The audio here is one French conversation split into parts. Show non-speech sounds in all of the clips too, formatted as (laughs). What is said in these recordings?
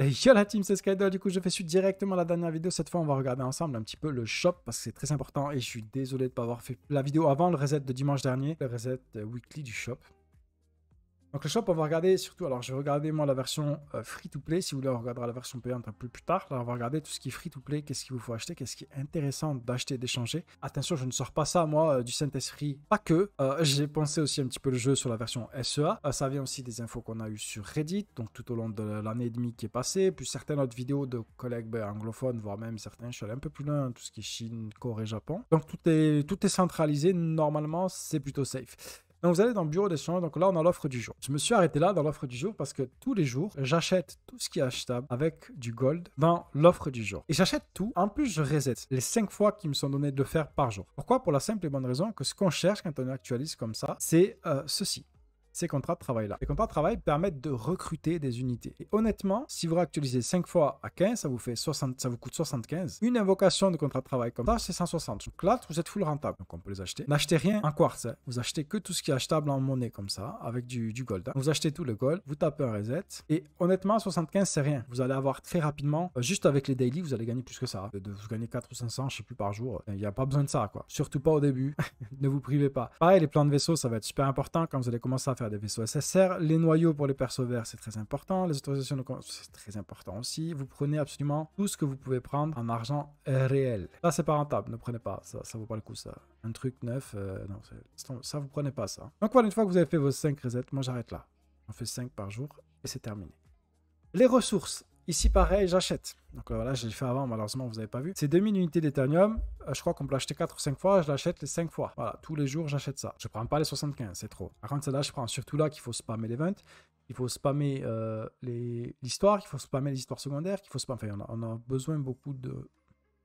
Et yo la team, c'est Skyder. Du coup, je fais suite directement à la dernière vidéo. Cette fois, on va regarder ensemble un petit peu le shop parce que c'est très important. Et je suis désolé de ne pas avoir fait la vidéo avant le reset de dimanche dernier, le reset euh, weekly du shop. Donc le shop, on va regarder surtout, alors je vais regarder moi la version euh, free-to-play, si vous voulez on regardera la version payante un peu plus tard, là on va regarder tout ce qui est free-to-play, qu'est-ce qu'il vous faut acheter, qu'est-ce qui est intéressant d'acheter, d'échanger. Attention, je ne sors pas ça moi euh, du saint free, pas que, euh, j'ai pensé aussi un petit peu le jeu sur la version SEA, ça vient aussi des infos qu'on a eues sur Reddit, donc tout au long de l'année et demie qui est passée, puis certaines autres vidéos de collègues ben, anglophones, voire même certains, je suis allé un peu plus loin, tout ce qui est Chine, Corée, Japon. Donc tout est, tout est centralisé, normalement c'est plutôt safe. Donc vous allez dans le bureau d'échange. Donc là, on a l'offre du jour. Je me suis arrêté là dans l'offre du jour parce que tous les jours, j'achète tout ce qui est achetable avec du gold dans l'offre du jour. Et j'achète tout. En plus, je reset les 5 fois qui me sont données de faire par jour. Pourquoi Pour la simple et bonne raison que ce qu'on cherche quand on actualise comme ça, c'est euh, ceci ces contrats de travail-là. Les contrats de travail permettent de recruter des unités. Et honnêtement, si vous réactualisez 5 fois à 15, ça vous fait 60, ça vous coûte 75. Une invocation de contrat de travail comme ça, c'est 160. Donc là, vous êtes full rentable. Donc on peut les acheter. N'achetez rien en quartz. Hein. Vous achetez que tout ce qui est achetable en monnaie comme ça, avec du, gold. Hein. Vous achetez tout le gold, vous tapez un reset. Et honnêtement, 75, c'est rien. Vous allez avoir très rapidement, euh, juste avec les daily, vous allez gagner plus que ça. Hein. vous gagner 4 ou 500, je sais plus par jour. Il n'y a pas besoin de ça, quoi. Surtout pas au début. (laughs) ne vous privez pas. Pareil, les plans de vaisseau, ça va être super important quand vous allez commencer à des vaisseaux SSR. Les noyaux pour les persos verts, c'est très important. Les autorisations de c'est très important aussi. Vous prenez absolument tout ce que vous pouvez prendre en argent réel. là c'est pas rentable. Ne prenez pas ça. Ça vaut pas le coup, ça. Un truc neuf, euh, non, ça, vous prenez pas ça. Donc voilà, une fois que vous avez fait vos 5 resets, moi j'arrête là. On fait 5 par jour et c'est terminé. Les ressources. Ici, pareil, j'achète. Donc euh, voilà, j'ai fait avant, malheureusement, vous avez pas vu. C'est 2000 unités d'Ethereum. Euh, je crois qu'on peut l'acheter 4 ou 5 fois. Je l'achète les 5 fois. Voilà, tous les jours, j'achète ça. Je prends pas les 75, c'est trop. Par contre, celle-là, je prends surtout là qu'il faut spammer l'event. Il faut spammer euh, l'histoire, il faut spammer les histoires secondaires, qu'il faut spammer. Enfin, on a, on a besoin beaucoup de,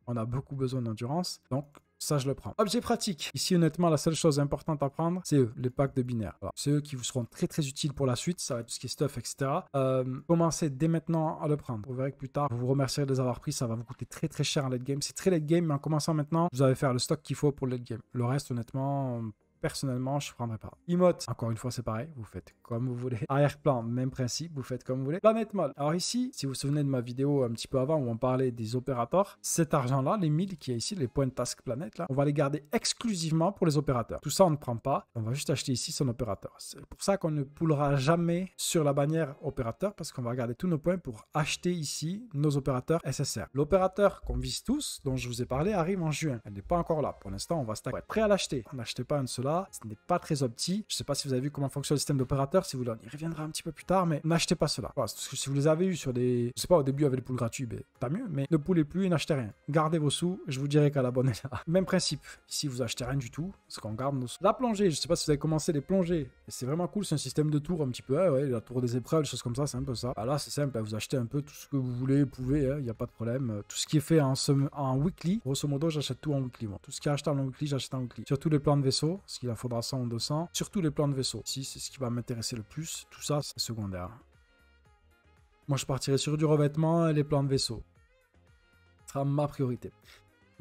on a beaucoup besoin d'endurance. Donc, ça je le prends. Objet pratique. Ici honnêtement la seule chose importante à prendre c'est euh, les packs de binaires. C'est eux qui vous seront très très utiles pour la suite, ça va être tout ce qui est stuff etc. Euh, commencez dès maintenant à le prendre. Vous verrez que plus tard vous vous remercierez de les avoir pris, ça va vous coûter très très cher en late game. C'est très late game mais en commençant maintenant vous allez faire le stock qu'il faut pour le late game. Le reste honnêtement personnellement, je ne prendrais pas. Imote, encore une fois, c'est pareil, vous faites comme vous voulez. Arrière-plan, même principe, vous faites comme vous voulez. Planète mal Alors ici, si vous vous souvenez de ma vidéo un petit peu avant où on parlait des opérateurs, cet argent-là, les 1000 qui est ici, les points de task planète, là, on va les garder exclusivement pour les opérateurs. Tout ça, on ne prend pas, on va juste acheter ici son opérateur. C'est pour ça qu'on ne poulera jamais sur la bannière opérateur parce qu'on va garder tous nos points pour acheter ici nos opérateurs SSR. L'opérateur qu'on vise tous, dont je vous ai parlé, arrive en juin. Elle n'est pas encore là. Pour l'instant, on va être Prêt à l'acheter. N'achetez pas un de ce n'est pas très opti. Je ne sais pas si vous avez vu comment fonctionne le système d'opérateur, si vous voulez, on y reviendra un petit peu plus tard, mais n'achetez pas cela. Voilà, si vous les avez eu sur des. Je sais pas, au début, il y avait les poules gratuits, mais ben, pas mieux, mais ne poulez plus et n'achetez rien. Gardez vos sous, je vous dirai qu'à la bonne est là. (laughs) Même principe, Si vous achetez rien du tout, ce qu'on garde nos sous. La plongée, je sais pas si vous avez commencé les plongées, c'est vraiment cool, c'est un système de tour un petit peu, hein, ouais, la tour des épreuves, choses comme ça, c'est un peu ça. Bah, là, c'est simple, hein, vous achetez un peu tout ce que vous voulez, vous pouvez, il hein, n'y a pas de problème. Euh, tout ce qui est fait en, en weekly, grosso modo, j'achète tout en weekly. Tout ce qui est acheté en weekly, j'achète en weekly. Surtout les plans de vaisseau, ce il en faudra 100 ou 200, surtout les plans de vaisseau. Si c'est ce qui va m'intéresser le plus, tout ça c'est secondaire. Moi je partirai sur du revêtement et les plans de vaisseau. Ce sera ma priorité.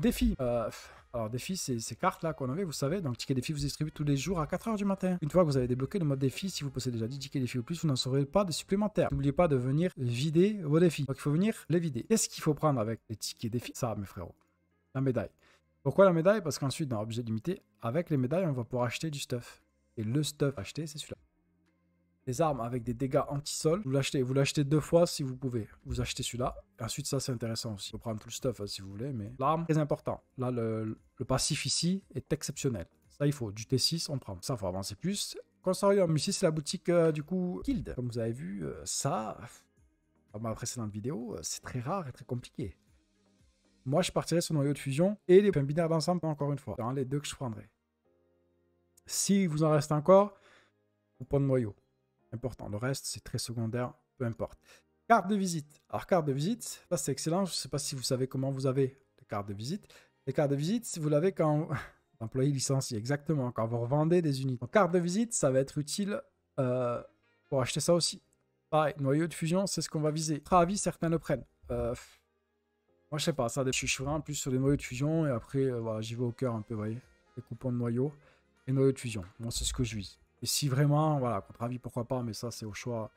Défi. Euh, alors, défi, c'est ces cartes-là qu'on avait, vous savez. Donc, ticket défi vous distribue tous les jours à 4h du matin. Une fois que vous avez débloqué le mode défi, si vous possédez déjà 10 tickets défi ou plus, vous n'en saurez pas de supplémentaires. N'oubliez pas de venir vider vos défis. Donc, il faut venir les vider. Qu'est-ce qu'il faut prendre avec les tickets défi Ça, mes frérots, la médaille. Pourquoi la médaille Parce qu'ensuite, dans objet limité, avec les médailles, on va pouvoir acheter du stuff. Et le stuff acheté, c'est celui-là. Les armes avec des dégâts anti-sol, vous l'achetez, vous l'achetez deux fois si vous pouvez. Vous achetez celui-là. Ensuite, ça c'est intéressant aussi. Vous prendre tout le stuff euh, si vous voulez, mais l'arme très important. Là, le, passif ici est exceptionnel. Ça, il faut du T6, on prend. Ça, faut avancer plus. Consorium, ici c'est la boutique euh, du coup Guild. Comme vous avez vu, euh, ça, dans ma précédente vidéo, c'est très rare et très compliqué. Moi, je partirais sur noyau de fusion et les points binaires d'ensemble, encore une fois, dans les deux que je prendrai. Si vous en reste encore, vous prenez noyau. Important. Le reste, c'est très secondaire, peu importe. Carte de visite. Alors, carte de visite, ça c'est excellent. Je ne sais pas si vous savez comment vous avez les cartes de visite. Les cartes de visite, vous l'avez quand (laughs) employé licencié, exactement, quand vous revendez des unités. Donc, carte de visite, ça va être utile euh, pour acheter ça aussi. Pareil, noyau de fusion, c'est ce qu'on va viser. Travis, certains le prennent. Euh, moi, je sais pas, ça, je suis vraiment plus sur les noyaux de fusion et après, euh, voilà, j'y vais au cœur un peu, vous voyez. Les coupons de noyaux et noyaux de fusion. moi c'est ce que je vis. Et si vraiment, voilà, contre avis, pourquoi pas, mais ça, c'est au choix.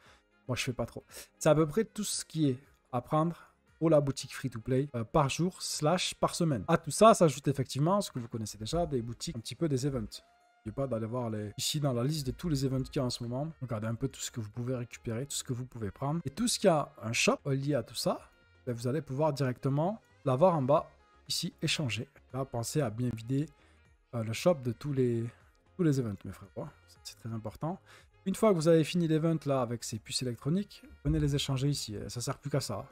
Moi, je fais pas trop. C'est à peu près tout ce qui est à prendre pour la boutique free-to-play euh, par jour slash par semaine. À tout ça s'ajoute effectivement ce que vous connaissez déjà, des boutiques, un petit peu des events. N'oubliez pas d'aller voir les... ici dans la liste de tous les events qu'il y a en ce moment. Regardez un peu tout ce que vous pouvez récupérer, tout ce que vous pouvez prendre. Et tout ce qu'il y a un shop euh, lié à tout ça, ben, vous allez pouvoir directement l'avoir en bas, ici, échanger. Là, pensez à bien vider euh, le shop de tous les, tous les events, mes frères. C'est très important. Une fois que vous avez fini l'event là avec ces puces électroniques, venez les échanger ici. Ça sert plus qu'à ça.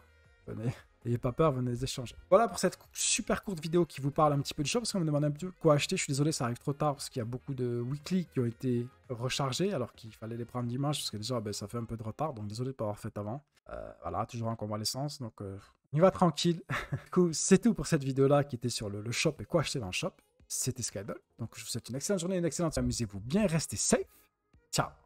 Venez, N'ayez pas peur, venez les échanger. Voilà pour cette super courte vidéo qui vous parle un petit peu du shop, parce qu'on me demande un peu quoi acheter. Je suis désolé, ça arrive trop tard, parce qu'il y a beaucoup de weekly qui ont été rechargés, alors qu'il fallait les prendre dimanche, parce que déjà, ben, ça fait un peu de retard, donc désolé de ne pas avoir fait avant. Euh, voilà, toujours en convalescence, donc euh, on y va tranquille. (laughs) du coup, c'est tout pour cette vidéo-là, qui était sur le, shop et quoi acheter dans le shop. C'était Skydoll, donc je vous souhaite une excellente journée, une excellente... Amusez-vous bien, restez safe. Ciao